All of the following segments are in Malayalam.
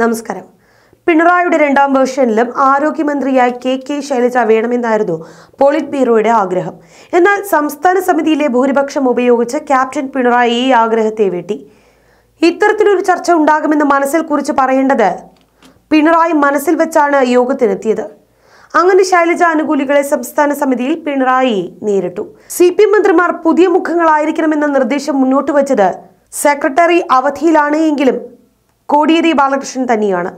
നമസ്കാരം പിണറായിയുടെ രണ്ടാം വേർഷനിലും ആരോഗ്യമന്ത്രിയായി കെ കെ ശൈലജ വേണമെന്നായിരുന്നു പോളിറ്റ് ബ്യൂറോയുടെ ആഗ്രഹം എന്നാൽ സംസ്ഥാന സമിതിയിലെ ഭൂരിപക്ഷം ഉപയോഗിച്ച് ക്യാപ്റ്റൻ പിണറായി ഈ ആഗ്രഹത്തെ വെട്ടി ഇത്തരത്തിലൊരു ചർച്ച ഉണ്ടാകുമെന്ന് മനസ്സിൽ കുറിച്ച് പറയേണ്ടത് പിണറായി മനസ്സിൽ വെച്ചാണ് യോഗത്തിനെത്തിയത് അങ്ങനെ ശൈലജ അനുകൂലികളെ സംസ്ഥാന സമിതിയിൽ പിണറായി നേരിട്ടു സി പി മന്ത്രിമാർ പുതിയ മുഖങ്ങളായിരിക്കണമെന്ന നിർദ്ദേശം മുന്നോട്ട് വച്ചത് സെക്രട്ടറി അവധിയിലാണ് എങ്കിലും കോടിയേരി ബാലകൃഷ്ണൻ തന്നെയാണ്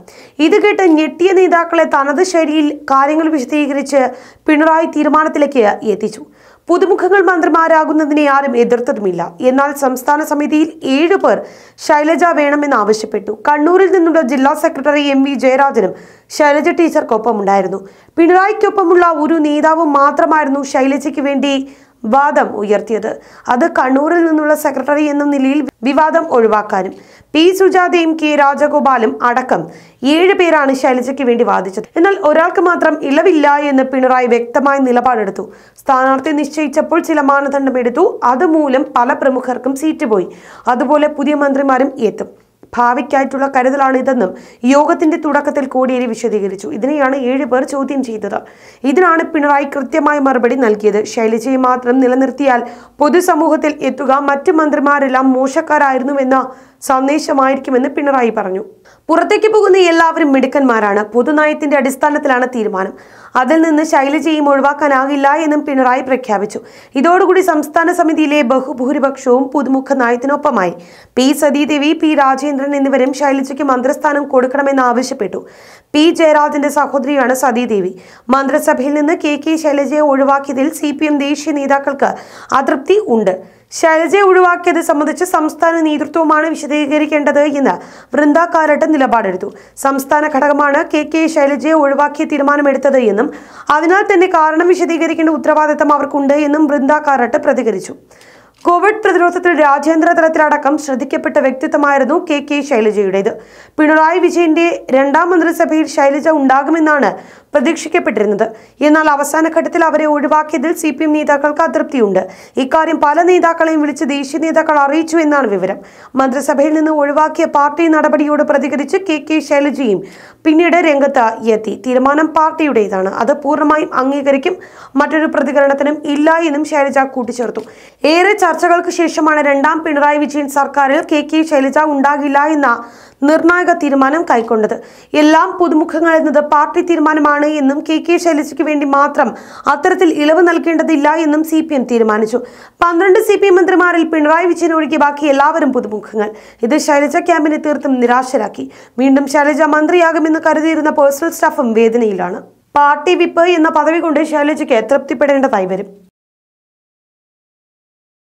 ഇത് കേട്ട് ഞെട്ടിയ നേതാക്കളെ തനത് ശൈലിയിൽ കാര്യങ്ങൾ വിശദീകരിച്ച് പിണറായി തീരുമാനത്തിലേക്ക് എത്തിച്ചു പുതുമുഖങ്ങൾ മന്ത്രിമാരാകുന്നതിനെ ആരും എതിർത്തതുമില്ല എന്നാൽ സംസ്ഥാന സമിതിയിൽ ഏഴു പേർ ശൈലജ വേണമെന്ന് ആവശ്യപ്പെട്ടു കണ്ണൂരിൽ നിന്നുള്ള ജില്ലാ സെക്രട്ടറി എം വി ജയരാജനും ശൈലജ ടീച്ചർക്കൊപ്പമുണ്ടായിരുന്നു പിണറായിക്കൊപ്പമുള്ള ഒരു നേതാവ് മാത്രമായിരുന്നു ശൈലജയ്ക്ക് വേണ്ടി വാദം ഉയർത്തിയത് അത് കണ്ണൂരിൽ നിന്നുള്ള സെക്രട്ടറി എന്ന നിലയിൽ വിവാദം ഒഴിവാക്കാനും പി സുജാതയും കെ രാജഗോപാലും അടക്കം ഏഴ് പേരാണ് ശൈലജയ്ക്ക് വേണ്ടി വാദിച്ചത് എന്നാൽ ഒരാൾക്ക് മാത്രം ഇളവില്ല എന്ന് പിണറായി വ്യക്തമായ നിലപാടെടുത്തു സ്ഥാനാർത്ഥി നിശ്ചയിച്ചപ്പോൾ ചില മാനദണ്ഡം എടുത്തു അതുമൂലം പല പ്രമുഖർക്കും സീറ്റ് പോയി അതുപോലെ പുതിയ മന്ത്രിമാരും എത്തും ഭാവിക്കായിട്ടുള്ള കരുതലാണ് ഇതെന്നും യോഗത്തിന്റെ തുടക്കത്തിൽ കോടിയേരി വിശദീകരിച്ചു ഇതിനെയാണ് ഏഴ് പേർ ചോദ്യം ചെയ്തത് ഇതിനാണ് പിണറായി കൃത്യമായ മറുപടി നൽകിയത് ശൈലജയെ മാത്രം നിലനിർത്തിയാൽ പൊതുസമൂഹത്തിൽ എത്തുക മറ്റ് മന്ത്രിമാരെല്ലാം മോശക്കാരായിരുന്നുവെന്ന സന്ദേശമായിരിക്കുമെന്ന് പിണറായി പറഞ്ഞു പുറത്തേക്ക് പോകുന്ന എല്ലാവരും മിടുക്കന്മാരാണ് പൊതുനയത്തിന്റെ അടിസ്ഥാനത്തിലാണ് തീരുമാനം അതിൽ നിന്ന് ശൈലജയും ഒഴിവാക്കാനാകില്ല എന്നും പിണറായി പ്രഖ്യാപിച്ചു ഇതോടുകൂടി സംസ്ഥാന സമിതിയിലെ ബഹുഭൂരിപക്ഷവും പുതുമുഖ നയത്തിനൊപ്പമായി പി സതീദേവി പി രാജേന്ദ്രൻ എന്നിവരും ശൈലജയ്ക്ക് മന്ത്രിസ്ഥാനം കൊടുക്കണമെന്ന് ആവശ്യപ്പെട്ടു പി ജയരാജന്റെ സഹോദരിയാണ് സതീദേവി മന്ത്രിസഭയിൽ നിന്ന് കെ കെ ശൈലജയെ ഒഴിവാക്കിയതിൽ സി ദേശീയ നേതാക്കൾക്ക് അതൃപ്തി ഉണ്ട് ശൈലജയെ ഒഴിവാക്കിയത് സംബന്ധിച്ച് സംസ്ഥാന നേതൃത്വമാണ് വിശദീകരിക്കേണ്ടത് എന്ന് വൃന്ദ കാരട്ട് നിലപാടെടുത്തു സംസ്ഥാന ഘടകമാണ് കെ കെ ശൈലജയെ ഒഴിവാക്കിയ തീരുമാനമെടുത്തത് എന്നും അതിനാൽ തന്നെ കാരണം വിശദീകരിക്കേണ്ട ഉത്തരവാദിത്തം അവർക്കുണ്ട് എന്നും വൃന്ദ കാരട്ട് പ്രതികരിച്ചു കോവിഡ് പ്രതിരോധത്തിൽ രാജ്യാന്തര തലത്തിലടക്കം ശ്രദ്ധിക്കപ്പെട്ട വ്യക്തിത്വമായിരുന്നു കെ കെ ശൈലജയുടേത് പിണറായി വിജയന്റെ രണ്ടാം മന്ത്രിസഭയിൽ ശൈലജ ഉണ്ടാകുമെന്നാണ് പ്രതീക്ഷിക്കപ്പെട്ടിരുന്നത് എന്നാൽ അവസാന ഘട്ടത്തിൽ അവരെ ഒഴിവാക്കിയതിൽ സി പി എം നേതാക്കൾക്ക് അതൃപ്തിയുണ്ട് ഇക്കാര്യം പല നേതാക്കളെയും വിളിച്ച് ദേശീയ നേതാക്കൾ അറിയിച്ചു എന്നാണ് വിവരം മന്ത്രിസഭയിൽ നിന്ന് ഒഴിവാക്കിയ പാർട്ടി നടപടിയോട് പ്രതികരിച്ച് കെ കെ ശൈലജയും പിന്നീട് രംഗത്ത് എത്തി തീരുമാനം പാർട്ടിയുടേതാണ് അത് പൂർണ്ണമായും അംഗീകരിക്കും മറ്റൊരു പ്രതികരണത്തിനും ഇല്ല എന്നും ശൈലജ കൂട്ടിച്ചേർത്തു ഏറെ ചർച്ചകൾക്ക് ശേഷമാണ് രണ്ടാം പിണറായി വിജയൻ സർക്കാരിൽ കെ കെ ശൈലജ ഉണ്ടാകില്ല എന്ന നിർണായക തീരുമാനം കൈക്കൊണ്ടത് എല്ലാം പുതുമുഖങ്ങൾ എന്നത് പാർട്ടി തീരുമാനമാണ് എന്നും കെ കെ ശൈലജയ്ക്ക് വേണ്ടി മാത്രം അത്തരത്തിൽ ഇളവ് നൽകേണ്ടതില്ല എന്നും സി പി എം തീരുമാനിച്ചു പന്ത്രണ്ട് സി പി എം മന്ത്രിമാരിൽ പിണറായി വിജയൻ ഒഴികെ ബാക്കി എല്ലാവരും പുതുമുഖങ്ങൾ ഇത് ശൈലജ ക്യാമ്പിനെ തീർത്തും നിരാശരാക്കി വീണ്ടും ശൈലജ മന്ത്രിയാകുമെന്ന് കരുതിയിരുന്ന പേഴ്സണൽ സ്റ്റാഫും വേദനയിലാണ് പാർട്ടി വിപ്പ് എന്ന പദവി കൊണ്ട് ശൈലജയ്ക്ക് തൃപ്തിപ്പെടേണ്ടതായി വരും